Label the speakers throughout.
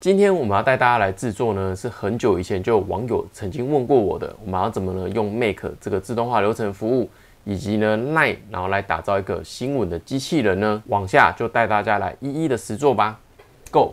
Speaker 1: 今天我们要带大家来制作呢，是很久以前就有网友曾经问过我的，我们要怎么呢用 Make 这个自动化流程服务，以及呢，Line，然后来打造一个新闻的机器人呢？往下就带大家来一一的实做吧。Go！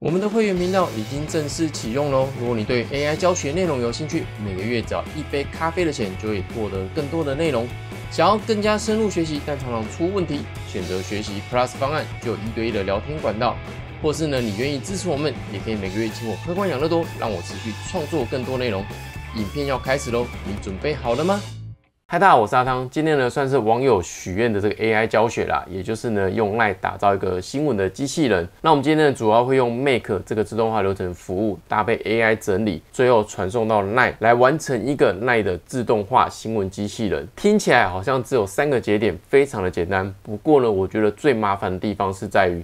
Speaker 1: 我们的会员频道已经正式启用喽！如果你对 AI 教学内容有兴趣，每个月只要一杯咖啡的钱，就可以获得更多的内容。想要更加深入学习，但常常出问题，选择学习 Plus 方案就有一对一的聊天管道。或是呢，你愿意支持我们，也可以每个月请我喝罐养乐多，让我持续创作更多内容。影片要开始喽，你准备好了吗？嗨，大家好，我是阿汤。今天呢，算是网友许愿的这个 AI 教学啦，也就是呢，用 Nite 打造一个新闻的机器人。那我们今天呢，主要会用 Make 这个自动化流程服务搭配 AI 整理，最后传送到 Line 来完成一个 Line 的自动化新闻机器人。听起来好像只有三个节点，非常的简单。不过呢，我觉得最麻烦的地方是在于。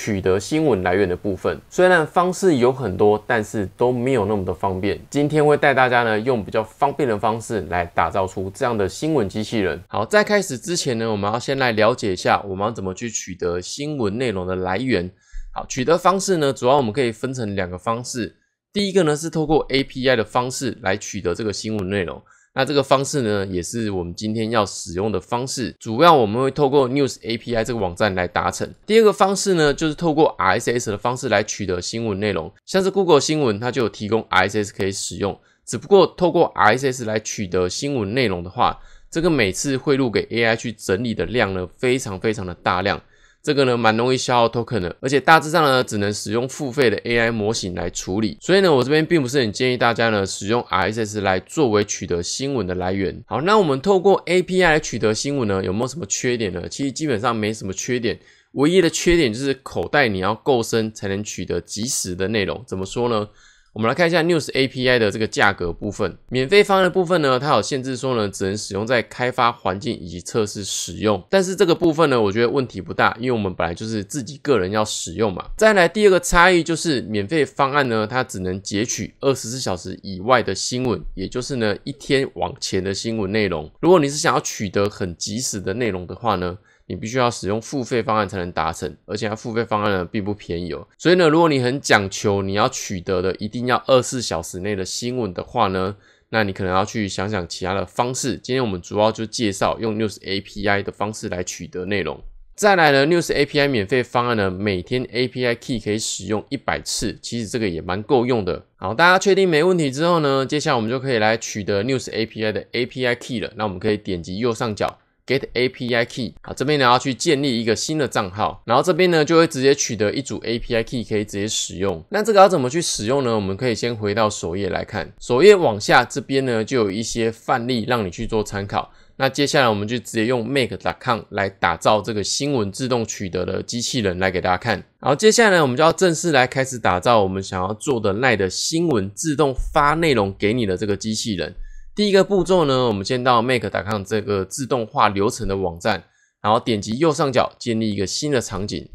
Speaker 1: 取得新闻来源的部分，虽然方式有很多，但是都没有那么的方便。今天会带大家呢，用比较方便的方式来打造出这样的新闻机器人。好，在开始之前呢，我们要先来了解一下，我们要怎么去取得新闻内容的来源。好，取得方式呢，主要我们可以分成两个方式。第一个呢，是透过 API 的方式来取得这个新闻内容。那这个方式呢，也是我们今天要使用的方式。主要我们会透过 News API 这个网站来达成。第二个方式呢，就是透过 RSS 的方式来取得新闻内容。像是 Google 新闻，它就有提供 RSS 可以使用。只不过透过 RSS 来取得新闻内容的话，这个每次汇入给 AI 去整理的量呢，非常非常的大量。这个呢，蛮容易消耗 token 的，而且大致上呢，只能使用付费的 AI 模型来处理。所以呢，我这边并不是很建议大家呢使用 RSS 来作为取得新闻的来源。好，那我们透过 API 来取得新闻呢，有没有什么缺点呢？其实基本上没什么缺点，唯一的缺点就是口袋你要够深才能取得及时的内容。怎么说呢？我们来看一下 News API 的这个价格部分，免费方案的部分呢，它有限制，说呢只能使用在开发环境以及测试使用。但是这个部分呢，我觉得问题不大，因为我们本来就是自己个人要使用嘛。再来第二个差异就是，免费方案呢，它只能截取二十四小时以外的新闻，也就是呢一天往前的新闻内容。如果你是想要取得很及时的内容的话呢？你必须要使用付费方案才能达成，而且它付费方案呢并不便宜，哦。所以呢，如果你很讲求你要取得的一定要二十四小时内的新闻的话呢，那你可能要去想想其他的方式。今天我们主要就介绍用 News API 的方式来取得内容。再来呢，News API 免费方案呢，每天 API Key 可以使用一百次，其实这个也蛮够用的。好，大家确定没问题之后呢，接下来我们就可以来取得 News API 的 API Key 了。那我们可以点击右上角。Get API key，好，这边呢要去建立一个新的账号，然后这边呢就会直接取得一组 API key 可以直接使用。那这个要怎么去使用呢？我们可以先回到首页来看，首页往下这边呢就有一些范例让你去做参考。那接下来我们就直接用 Make. dot com 来打造这个新闻自动取得的机器人来给大家看。好，接下来呢我们就要正式来开始打造我们想要做的奈的新闻自动发内容给你的这个机器人。第一个步骤呢，我们先到 Make.com 这个自动化流程的网站，然后点击右上角建立一个新的场景。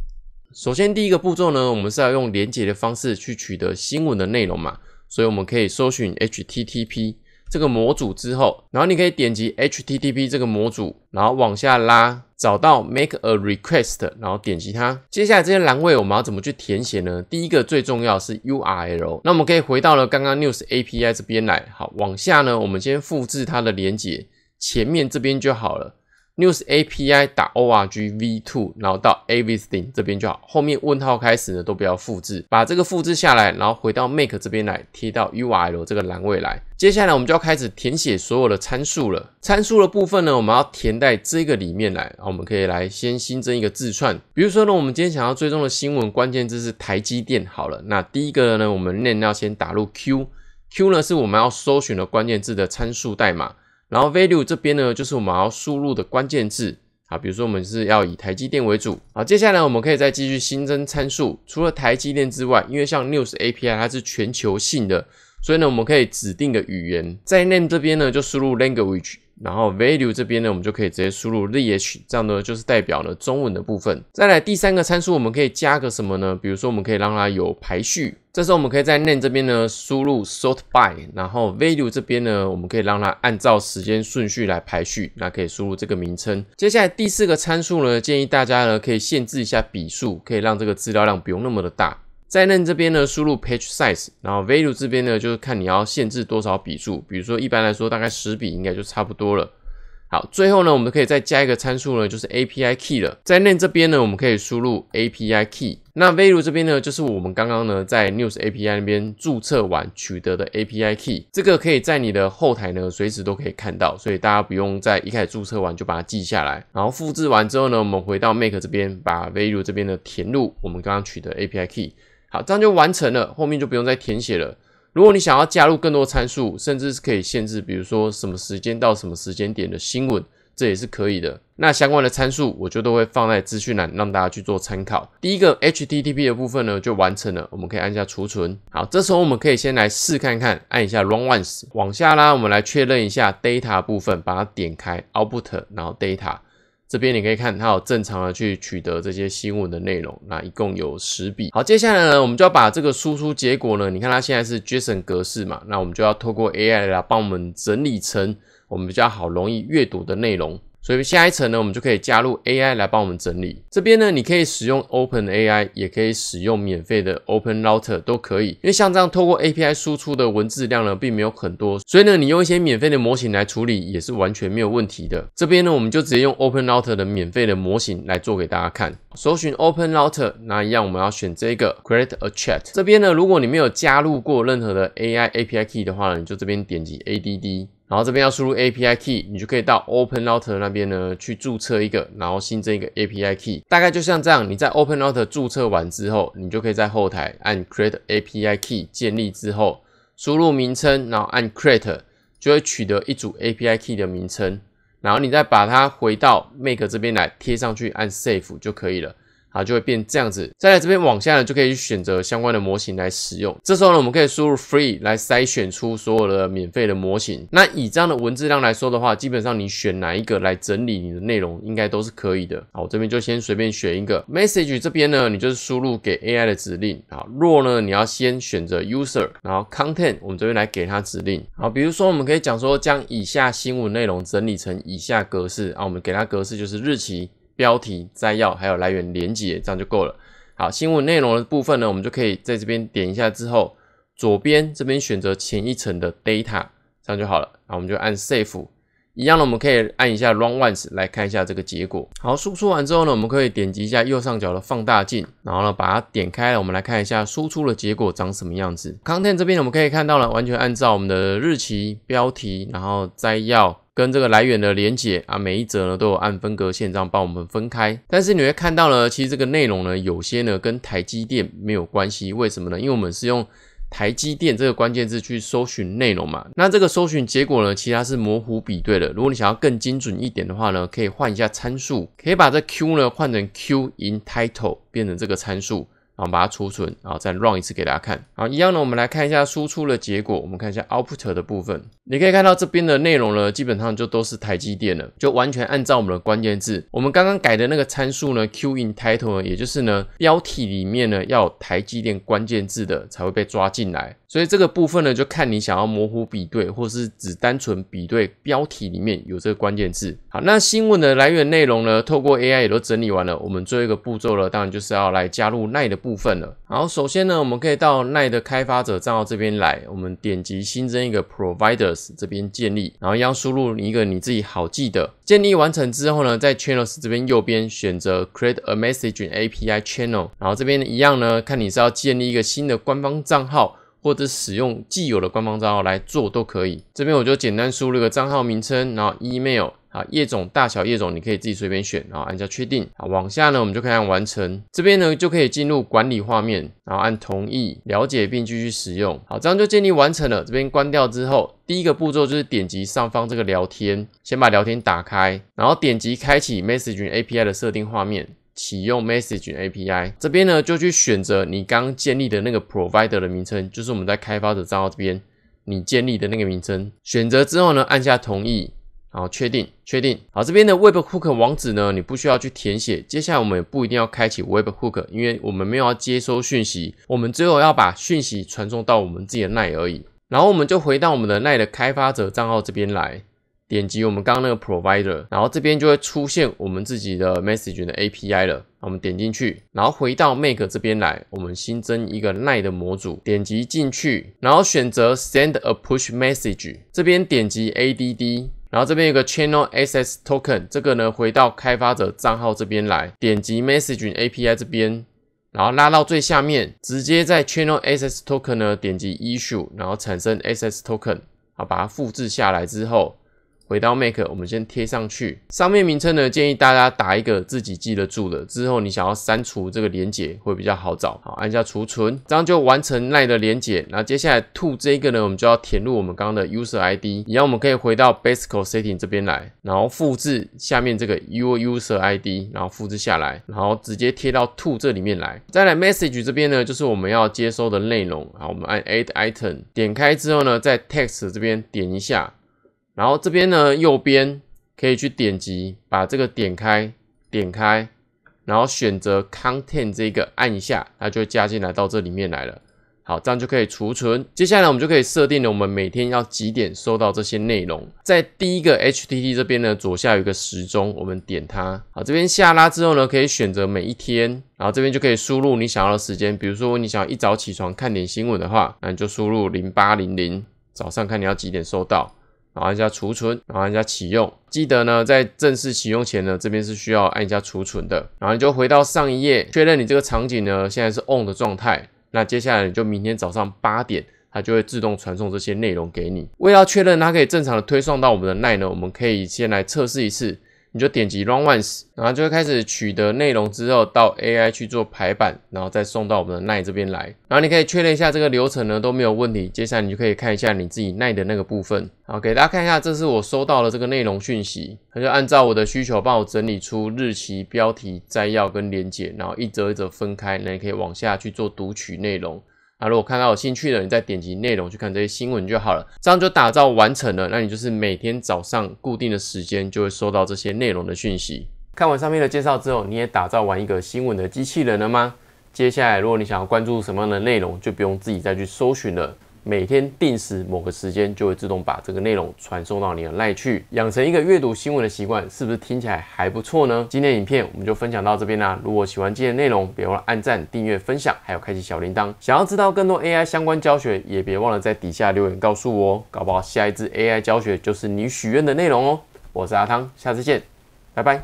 Speaker 1: 首先，第一个步骤呢，我们是要用连接的方式去取得新闻的内容嘛，所以我们可以搜寻 HTTP 这个模组之后，然后你可以点击 HTTP 这个模组，然后往下拉。找到 Make a request，然后点击它。接下来这些栏位我们要怎么去填写呢？第一个最重要是 URL，那我们可以回到了刚刚 News API 这边来。好，往下呢，我们先复制它的连接前面这边就好了。news API 打 org v2，然后到 avistin 这边就好。后面问号开始呢，都不要复制，把这个复制下来，然后回到 make 这边来贴到 URL 这个栏位来。接下来我们就要开始填写所有的参数了。参数的部分呢，我们要填在这个里面来。我们可以来先新增一个字串，比如说呢，我们今天想要追踪的新闻关键字是台积电。好了，那第一个呢，我们念要先打入 q，q 呢是我们要搜寻的关键字的参数代码。然后 value 这边呢，就是我们要输入的关键字啊，比如说我们是要以台积电为主啊。接下来我们可以再继续新增参数，除了台积电之外，因为像 News API 它是全球性的，所以呢，我们可以指定个语言，在 name 这边呢就输入 language。然后 value 这边呢，我们就可以直接输入 zh，这样呢就是代表了中文的部分。再来第三个参数，我们可以加个什么呢？比如说我们可以让它有排序，这时候我们可以在 name 这边呢输入 sort by，然后 value 这边呢，我们可以让它按照时间顺序来排序，那可以输入这个名称。接下来第四个参数呢，建议大家呢可以限制一下笔数，可以让这个资料量不用那么的大。在那这边呢，输入 page size，然后 value 这边呢，就是看你要限制多少笔数，比如说一般来说大概十笔应该就差不多了。好，最后呢，我们可以再加一个参数呢，就是 API key。了。在那这边呢，我们可以输入 API key，那 value 这边呢，就是我们刚刚呢在 News API 那边注册完取得的 API key。这个可以在你的后台呢随时都可以看到，所以大家不用在一开始注册完就把它记下来。然后复制完之后呢，我们回到 Make 这边，把 value 这边的填入我们刚刚取得 API key。好，这样就完成了，后面就不用再填写了。如果你想要加入更多参数，甚至是可以限制，比如说什么时间到什么时间点的新闻，这也是可以的。那相关的参数，我就都会放在资讯栏，让大家去做参考。第一个 HTTP 的部分呢，就完成了，我们可以按下储存。好，这时候我们可以先来试看看，按一下 Run Once，往下拉，我们来确认一下 Data 部分，把它点开 Output，然后 Data。这边你可以看，它有正常的去取得这些新闻的内容，那一共有十笔。好，接下来呢，我们就要把这个输出结果呢，你看它现在是 JSON 格式嘛，那我们就要透过 AI 来帮我们整理成我们比较好容易阅读的内容。所以下一层呢，我们就可以加入 AI 来帮我们整理。这边呢，你可以使用 Open AI，也可以使用免费的 Open Router 都可以。因为像这样透过 API 输出的文字量呢，并没有很多，所以呢，你用一些免费的模型来处理也是完全没有问题的。这边呢，我们就直接用 Open Router 的免费的模型来做给大家看。搜寻 Open Router，那一样我们要选这个 Create a Chat。这边呢，如果你没有加入过任何的 AI API Key 的话呢，就这边点击 Add。然后这边要输入 API Key，你就可以到 OpenRouter 那边呢去注册一个，然后新增一个 API Key，大概就像这样。你在 OpenRouter 注册完之后，你就可以在后台按 Create API Key 建立之后，输入名称，然后按 Create 就会取得一组 API Key 的名称，然后你再把它回到 Make 这边来贴上去按 Save 就可以了。啊，就会变这样子。再来这边往下呢，就可以去选择相关的模型来使用。这时候呢，我们可以输入 free 来筛选出所有的免费的模型。那以这样的文字量来说的话，基本上你选哪一个来整理你的内容，应该都是可以的。好，我这边就先随便选一个 message 这边呢，你就是输入给 AI 的指令。好，若呢你要先选择 user，然后 content，我们这边来给它指令。好，比如说我们可以讲说，将以下新闻内容整理成以下格式。啊，我们给它格式就是日期。标题、摘要还有来源连接，这样就够了。好，新闻内容的部分呢，我们就可以在这边点一下之后，左边这边选择前一层的 data，这样就好了。那我们就按 save，一样的，我们可以按一下 run once 来看一下这个结果。好，输出完之后呢，我们可以点击一下右上角的放大镜，然后呢把它点开，了，我们来看一下输出的结果长什么样子。Content 这边我们可以看到了，完全按照我们的日期、标题，然后摘要。跟这个来源的连结啊，每一则呢都有按分隔线样帮我们分开。但是你会看到呢，其实这个内容呢，有些呢跟台积电没有关系。为什么呢？因为我们是用台积电这个关键字去搜寻内容嘛。那这个搜寻结果呢，其他是模糊比对的。如果你想要更精准一点的话呢，可以换一下参数，可以把这 Q 呢换成 Q in title，变成这个参数。然后把它储存，然后再 run 一次给大家看。好，一样的，我们来看一下输出的结果。我们看一下 output 的部分，你可以看到这边的内容呢，基本上就都是台积电了，就完全按照我们的关键字。我们刚刚改的那个参数呢 q in title，也就是呢标题里面呢要台积电关键字的才会被抓进来。所以这个部分呢，就看你想要模糊比对，或者是只单纯比对标题里面有这个关键字。好，那新闻的来源内容呢，透过 AI 也都整理完了。我们最后一个步骤了，当然就是要来加入奈的。部分了。好，首先呢，我们可以到奈的开发者账号这边来，我们点击新增一个 providers 这边建立，然后要输入一个你自己好记的。建立完成之后呢，在 channels 这边右边选择 create a messaging API channel，然后这边一样呢，看你是要建立一个新的官方账号，或者使用既有的官方账号来做都可以。这边我就简单输入个账号名称，然后 email。啊，叶种大小叶种，你可以自己随便选啊，按下确定啊，往下呢，我们就看看完成，这边呢就可以进入管理画面，然后按同意了解并继续使用，好，这样就建立完成了。这边关掉之后，第一个步骤就是点击上方这个聊天，先把聊天打开，然后点击开启 m e s s a g i n g API 的设定画面，启用 Message API。这边呢就去选择你刚建立的那个 Provider 的名称，就是我们在开发者账号这边你建立的那个名称，选择之后呢，按下同意。然后确定，确定。好，这边的 Webhook 网址呢，你不需要去填写。接下来我们也不一定要开启 Webhook，因为我们没有要接收讯息，我们只有要把讯息传送到我们自己的耐而已。然后我们就回到我们的耐的开发者账号这边来，点击我们刚刚那个 Provider，然后这边就会出现我们自己的 Message 的 API 了。我们点进去，然后回到 Make 这边来，我们新增一个 n 耐的模组，点击进去，然后选择 Send a Push Message，这边点击 Add。然后这边有个 Channel SS Token，这个呢回到开发者账号这边来，点击 Messaging API 这边，然后拉到最下面，直接在 Channel SS Token 呢点击 Issue，然后产生 SS Token，好，把它复制下来之后。回到 Make，我们先贴上去。上面名称呢，建议大家打一个自己记得住的，之后你想要删除这个连接会比较好找。好，按下储存，这样就完成奈的连接。那接下来 To 这一个呢，我们就要填入我们刚刚的 User ID。然后我们可以回到 Basic Setting 这边来，然后复制下面这个 Your User ID，然后复制下来，然后直接贴到 To 这里面来。再来 Message 这边呢，就是我们要接收的内容。好，我们按 Add Item，点开之后呢，在 Text 这边点一下。然后这边呢，右边可以去点击，把这个点开，点开，然后选择 content 这个，按一下，它就会加进来到这里面来了。好，这样就可以储存。接下来我们就可以设定了，我们每天要几点收到这些内容。在第一个 h t t 这边呢，左下有个时钟，我们点它。好，这边下拉之后呢，可以选择每一天，然后这边就可以输入你想要的时间。比如说，你想一早起床看点新闻的话，那你就输入零八零零，早上看你要几点收到。然后按下储存，然后按下启用。记得呢，在正式启用前呢，这边是需要按一下储存的。然后你就回到上一页，确认你这个场景呢，现在是 on 的状态。那接下来你就明天早上八点，它就会自动传送这些内容给你。为了确认它可以正常的推送到我们的 line 呢，我们可以先来测试一次。你就点击 Run Once，然后就会开始取得内容之后，到 AI 去做排版，然后再送到我们的 Nine 这边来。然后你可以确认一下这个流程呢都没有问题，接下来你就可以看一下你自己 Nine 的那个部分。好，给大家看一下，这是我收到的这个内容讯息，它就按照我的需求帮我整理出日期、标题、摘要跟连结，然后一则一则分开，那你可以往下去做读取内容。啊，如果看到有兴趣的，你再点击内容去看这些新闻就好了，这样就打造完成了。那你就是每天早上固定的时间就会收到这些内容的讯息。看完上面的介绍之后，你也打造完一个新闻的机器人了吗？接下来，如果你想要关注什么样的内容，就不用自己再去搜寻了。每天定时某个时间，就会自动把这个内容传送到你的赖去，养成一个阅读新闻的习惯，是不是听起来还不错呢？今天影片我们就分享到这边啦。如果喜欢今天内容，别忘了按赞、订阅、分享，还有开启小铃铛。想要知道更多 AI 相关教学，也别忘了在底下留言告诉我。哦。搞不好下一支 AI 教学就是你许愿的内容哦。我是阿汤，下次见，拜拜。